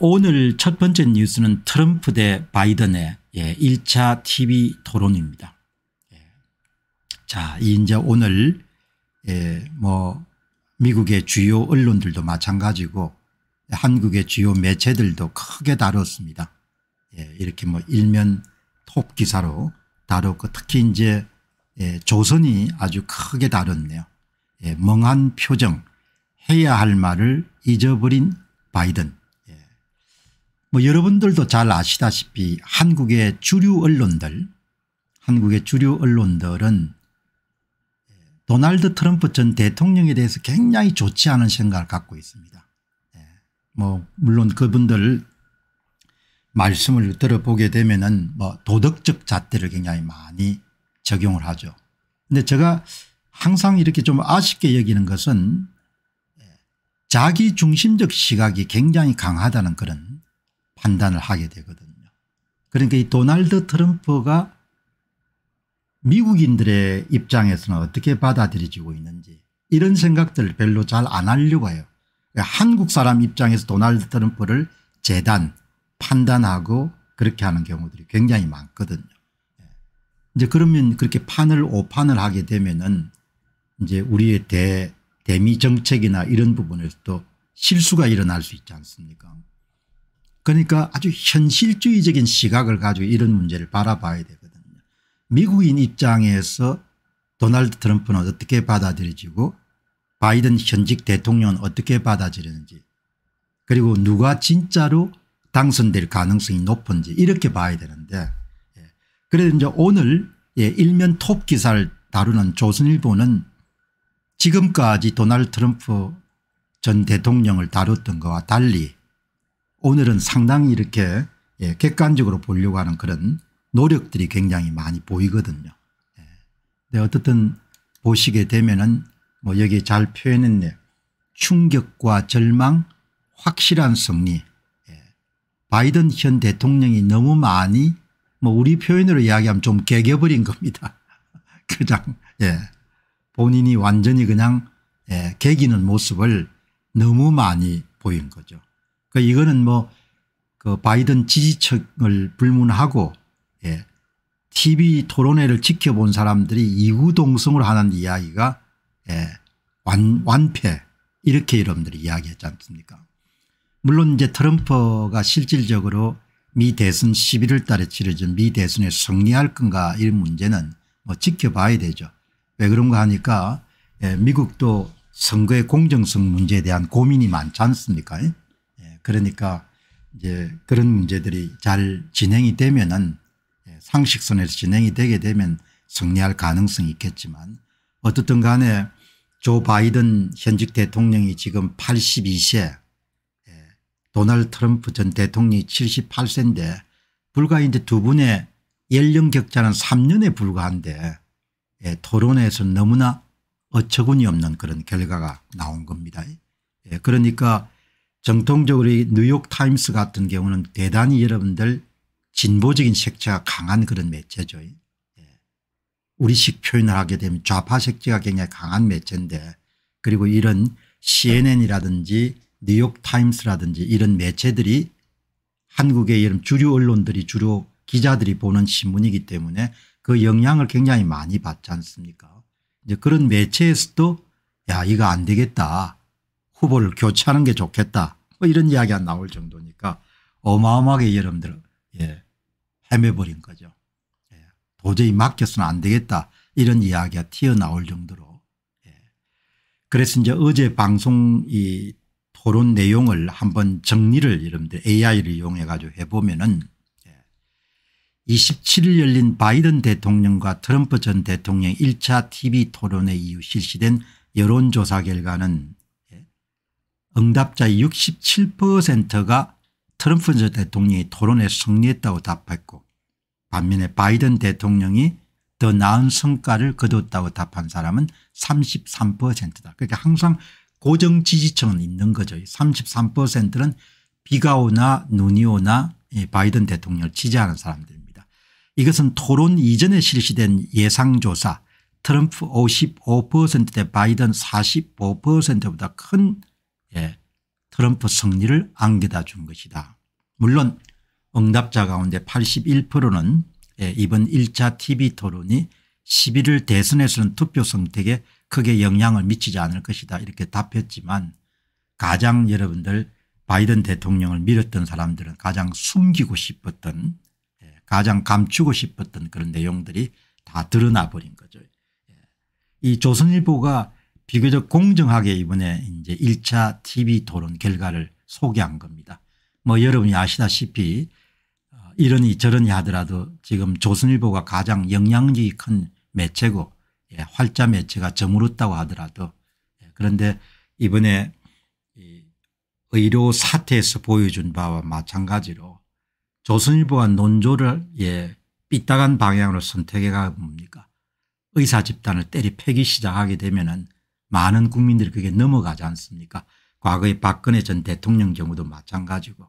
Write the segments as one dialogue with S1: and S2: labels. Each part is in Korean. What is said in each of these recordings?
S1: 오늘 첫 번째 뉴스는 트럼프 대 바이든의 예, 1차 TV 토론입니다. 예. 자, 이제 오늘 예, 뭐 미국의 주요 언론들도 마찬가지고 한국의 주요 매체들도 크게 다뤘습니다. 예, 이렇게 뭐 일면 톱 기사로 다뤘고 특히 이제 예, 조선이 아주 크게 다뤘네요. 예, 멍한 표정 해야 할 말을 잊어버린 바이든 뭐 여러분들도 잘 아시다시피 한국의 주류 언론들 한국의 주류 언론들은 도널드 트럼프 전 대통령에 대해서 굉장히 좋지 않은 생각을 갖고 있습니다. 예, 뭐 물론 그분들 말씀을 들어보게 되면은 뭐 도덕적 잣대를 굉장히 많이 적용을 하죠. 근데 제가 항상 이렇게 좀 아쉽게 여기는 것은 예, 자기 중심적 시각이 굉장히 강하다는 그런 판단을 하게 되거든요. 그러니까 이 도널드 트럼프가 미국인들의 입장에서는 어떻게 받아들여지고 있는지 이런 생각들을 별로 잘 안 하려고 해요. 한국 사람 입장에서 도널드 트럼프를 재단 판단하고 그렇게 하는 경우들이 굉장히 많거든요. 이제 그러면 그렇게 판을 오판을 하게 되면은 이제 우리의 대, 대미 정책이나 이런 부분에서도 실수가 일어날 수 있지 않습니까 그러니까 아주 현실주의적인 시각을 가지고 이런 문제를 바라봐야 되거든요. 미국인 입장에서 도널드 트럼프는 어떻게 받아들여지고 바이든 현직 대통령은 어떻게 받아들이는지 그리고 누가 진짜로 당선될 가능성이 높은지 이렇게 봐야 되는데 예. 그래서 이제 오늘 예, 일면 톱 기사를 다루는 조선일보는 지금까지 도널드 트럼프 전 대통령을 다뤘던 것과 달리 오늘은 상당히 이렇게 예, 객관적으로 보려고 하는 그런 노력들이 굉장히 많이 보이거든요. 예. 근데 어떻든 보시게 되면은 뭐 여기 잘 표현했네요. 충격과 절망, 확실한 승리. 예. 바이든 현 대통령이 너무 많이 뭐 우리 표현으로 이야기하면 좀 개겨버린 겁니다. 그냥 예. 본인이 완전히 그냥 예. 개기는 모습을 너무 많이 보인 거죠. 그러니까 이거는 뭐그 바이든 지지층을 불문하고 예. TV 토론회를 지켜본 사람들이 이구동성을 하는 이야기가 예. 완, 완패 이렇게 여러분들이 이야기했지 않습니까 물론 이제 트럼프가 실질적으로 미 대선 11월 달에 치러진 미 대선에 승리할 건가 이 문제는 뭐 지켜봐야 되죠. 왜 그런가 하니까 예, 미국도 선거의 공정성 문제에 대한 고민이 많지 않습니까 그러니까 이제 그런 문제들이 잘 진행이 되면은 예, 상식선에서 진행이 되게 되면 승리할 가능성이 있겠지만 어떻든 간에 조 바이든 현직 대통령이 지금 82세 예, 도널드 트럼프 전 대통령이 78세인데 불과 이제 두 분의 연령 격차는 3년에 불과한데 예, 토론에서 너무나 어처구니없는 그런 결과가 나온 겁니다. 예, 그러니까 정통적으로 뉴욕타임스 같은 경우는 대단히 여러분들 진보적인 색채가 강한 그런 매체죠. 예. 우리식 표현을 하게 되면 좌파 색채가 굉장히 강한 매체인데 그리고 이런 cnn이라든지 뉴욕타임스라든지 이런 매체들이 한국의 이런 주류 언론들이 주로 기자들이 보는 신문이기 때문에 그 영향을 굉장히 많이 받지 않습니까 이제 그런 매체에서도 야 이거 안 되겠다 후보를 교체하는 게 좋겠다 뭐 이런 이야기가 나올 정도니까 어마어마하게 여러분들 예, 헤매버린 거죠. 예, 도저히 맡겨서는 안 되겠다 이런 이야기가 튀어나올 정도로 예. 그래서 이제 어제 방송 이 토론 내용을 한번 정리를 여러분들 AI를 이용해 가지고 해보면은 예, 27일 열린 바이든 대통령과 트럼프 전 대통령 1차 TV 토론회 이후 실시된 여론조사 결과는 응답자의 67%가 트럼프 전 대통령이 토론에 승리했다고 답했고 반면에 바이든 대통령이 더 나은 성과를 거뒀다고 답한 사람은 33%다. 그러니까 항상 고정 지지층은 있는 거죠. 33%는 비가 오나 눈이 오나 예, 바이든 대통령을 지지하는 사람들입니다. 이것은 토론 이전에 실시된 예상조사 트럼프 55%대 바이든 45%보다 큰 예, 트럼프 승리를 안겨다 준 것이다. 물론 응답자 가운데 81%는 예, 이번 1차 TV 토론이 11일 대선에서는 투표 선택에 크게 영향을 미치지 않을 것이다 이렇게 답했지만 가장 여러분들 바이든 대통령을 밀었던 사람들은 가장 숨기고 싶었던 예, 가장 감추고 싶었던 그런 내용들이 다 드러나 버린 거죠. 예, 이 조선일보가 비교적 공정하게 이번에 이제 1차 TV 토론 결과를 소개한 겁니다. 뭐 여러분이 아시다시피 어, 이러니 저러니 하더라도 지금 조선일보가 가장 영향력이 큰 매체고 예, 활자 매체가 저물었다고 하더라도 예, 그런데 이번에 의료 사태에서 보여준 바와 마찬가지로 조선일보가 논조를 예, 삐딱한 방향으로 선택해가 뭡니까 의사 집단을 때리 패기 시작하게 되면 은 많은 국민들이 그게 넘어가지 않습니까 과거의 박근혜 전 대통령 경우도 마찬가지고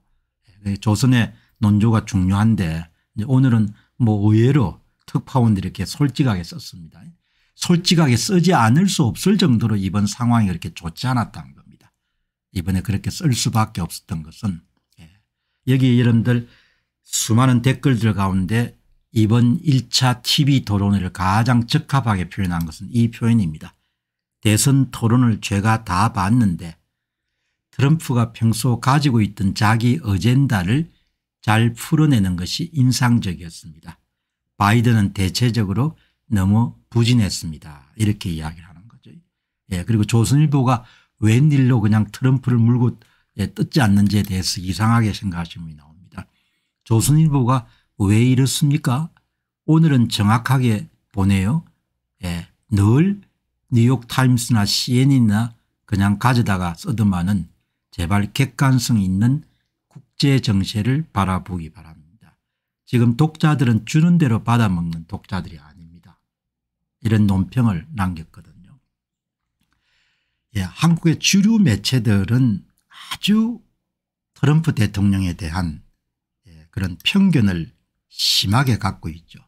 S1: 예, 조선의 논조가 중요한데 오늘은 뭐 의외로 특파원들이 이렇게 솔직하게 썼습니다. 솔직하게 쓰지 않을 수 없을 정도로 이번 상황이 그렇게 좋지 않았다는 겁니다. 이번에 그렇게 쓸 수밖에 없었던 것은 예. 여기 여러분들 수많은 댓글들 가운데 이번 1차 TV 토론회를 가장 적합하게 표현한 것은 이 표현입니다. 대선 토론을 제가 다 봤는데 트럼프가 평소 가지고 있던 자기 어젠다를 잘 풀어내는 것이 인상적이었습니다. 바이든은 대체적으로 너무 부진했습니다. 이렇게 이야기를 하는 거죠. 예, 그리고 조선일보가 웬일로 그냥 트럼프를 물고 예, 뜯지 않는지에 대해서 이상하게 생각하시는 나옵니다. 조선일보가 왜 이렇습니까? 오늘은 정확하게 보내요. 예, 늘 뉴욕타임스나 cnn이나 그냥 가져다가 쓰더만은 제발 객관성 있는 국제 정세를 바라보기 바랍니다. 지금 독자들은 주는 대로 받아먹는 독자들이 아닙니다. 이런 논평을 남겼거든요. 예, 한국의 주류 매체들은 아주 트럼프 대통령에 대한 예, 그런 편견을 심하게 갖고 있죠.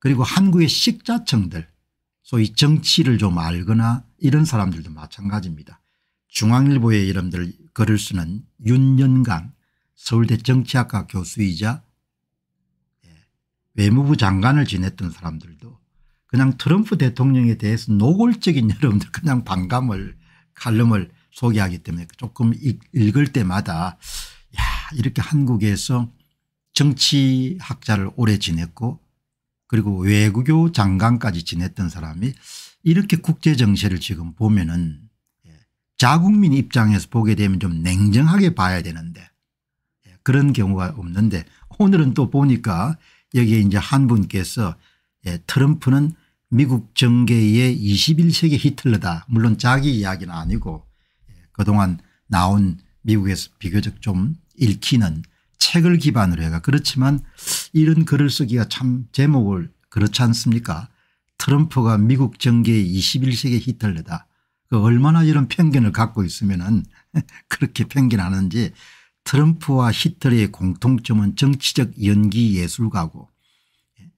S1: 그리고 한국의 식자층들 소위 정치를 좀 알거나 이런 사람들도 마찬가지입니다. 중앙일보의 이름들 글을 쓰는 윤연강 서울대 정치학과 교수이자 예, 외무부 장관을 지냈던 사람들도 그냥 트럼프 대통령에 대해서 노골적인 여러분들 그냥 반감을 칼럼을 소개하기 때문에 조금 읽을 때마다 야 이렇게 한국에서 정치학자를 오래 지냈고 그리고 외교 국 장관까지 지냈던 사람이 이렇게 국제 정세를 지금 보면은 예, 자국민 입장에서 보게 되면 좀 냉정하게 봐야 되는데 예, 그런 경우가 없는데 오늘은 또 보니까 여기에 이제 한 분께서 예, 트럼프는 미국 정계의 21세기 히틀러다. 물론 자기 이야기는 아니고 그동안 나온 미국에서 비교적 좀 읽히는 책을 기반으로 해가 그렇지만 이런 글을 쓰기가 참 제목을 그렇지 않습니까 트럼프가 미국 정계의 21세기 히틀러다 그 얼마나 이런 편견을 갖고 있으면 그렇게 편견하는지 트럼프와 히틀러의 공통점은 정치적 연기 예술가고 예,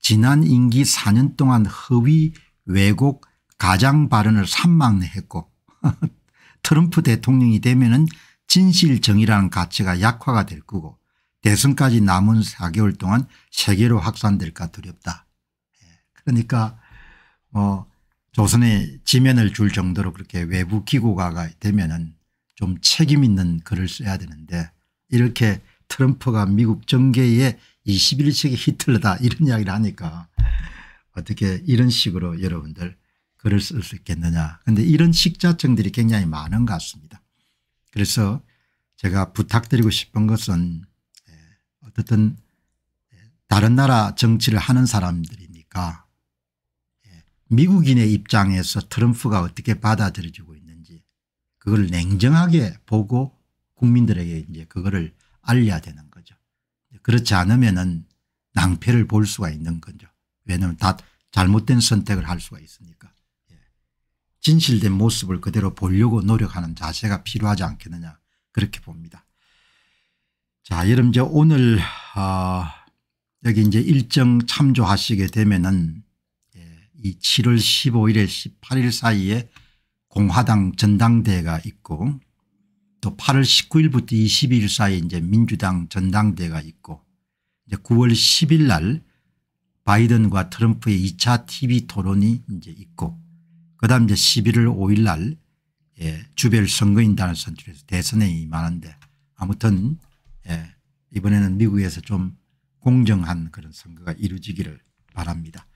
S1: 지난 임기 4년 동안 허위 왜곡 가장 발언을 산망했고 트럼프 대통령이 되면 은 진실정의라는 가치가 약화가 될 거고 대선까지 남은 4개월 동안 세계로 확산될까 두렵다. 예, 그러니까 뭐 조선에 지면을 줄 정도로 그렇게 외부 기고가 되면은 좀 책임 있는 글을 써야 되는데 이렇게 트럼프가 미국 정계의 21세기 히틀러다 이런 이야기를 하니까 어떻게 이런 식으로 여러분들 글을 쓸 수 있겠느냐. 그런데 이런 식자증들이 굉장히 많은 것 같습니다. 그래서 제가 부탁드리고 싶은 것은 예, 어쨌든 예, 다른 나라 정치를 하는 사람들이니까 예, 미국인의 입장에서 트럼프가 어떻게 받아들여지고 있는지 그걸 냉정하게 보고 국민들에게 이제 그거를 알려야 되는 거죠. 그렇지 않으면은 낭패를 볼 수가 있는 거죠. 왜냐하면 다 잘못된 선택을 할 수가 있으니까. 진실된 모습을 그대로 보려고 노력하는 자세가 필요하지 않겠느냐 그렇게 봅니다. 자 여러분 이제 오늘 어, 여기 이제 일정 참조하시게 되면은 예, 이 7월 15일에 18일 사이에 공화당 전당대회가 있고 또 8월 19일부터 22일 사이에 이제 민주당 전당대회가 있고 이제 9월 10일 날 바이든과 트럼프의 2차 TV 토론이 이제 있고 그다음 이제 11월 5일 날 예, 주별 선거인단을 선출해서 대선에 임하는데 아무튼 예, 이번에는 미국에서 좀 공정한 그런 선거가 이루어지기를 바랍니다.